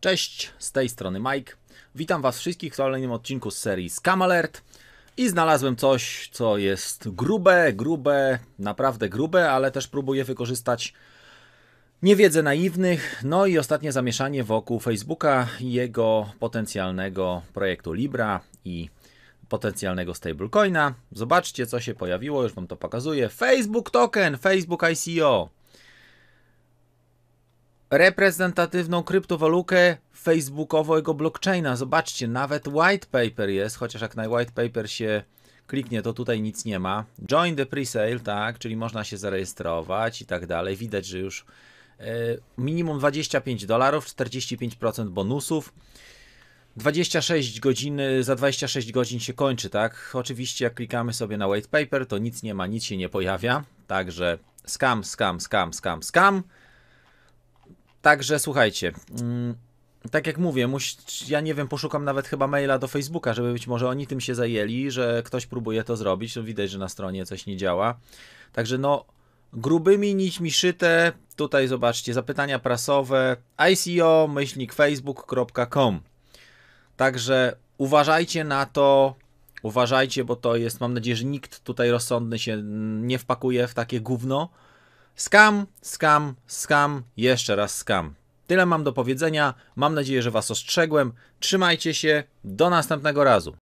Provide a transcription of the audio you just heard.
Cześć, z tej strony Mike. Witam Was wszystkich w kolejnym odcinku z serii Scam Alert. I znalazłem coś, co jest grube, grube, naprawdę grube, ale też próbuję wykorzystać niewiedzę naiwnych. No i ostatnie zamieszanie wokół Facebooka i jego potencjalnego projektu Libra i potencjalnego stablecoina. Zobaczcie, co się pojawiło, już Wam to pokazuję. Facebook Token, Facebook ICO reprezentatywną kryptowalutę facebookowego blockchaina. Zobaczcie, nawet white paper jest, chociaż jak na white paper się kliknie, to tutaj nic nie ma. Join the presale, tak, czyli można się zarejestrować i tak dalej. Widać, że już y, minimum 25 dolarów, 45% bonusów. 26 godzin, za 26 godzin się kończy, tak? Oczywiście jak klikamy sobie na white paper, to nic nie ma, nic się nie pojawia. Także skam, skam, skam, skam, skam. Także słuchajcie. Mm, tak jak mówię, muś, ja nie wiem, poszukam nawet chyba maila do Facebooka, żeby być może oni tym się zajęli, że ktoś próbuje to zrobić. No widać, że na stronie coś nie działa. Także no, grubymi nićmi szyte, tutaj zobaczcie, zapytania prasowe ico-facebook.com. Także uważajcie na to, uważajcie, bo to jest, mam nadzieję, że nikt tutaj rozsądny się nie wpakuje w takie gówno Skam, skam, skam, jeszcze raz skam. Tyle mam do powiedzenia. Mam nadzieję, że Was ostrzegłem. Trzymajcie się. Do następnego razu.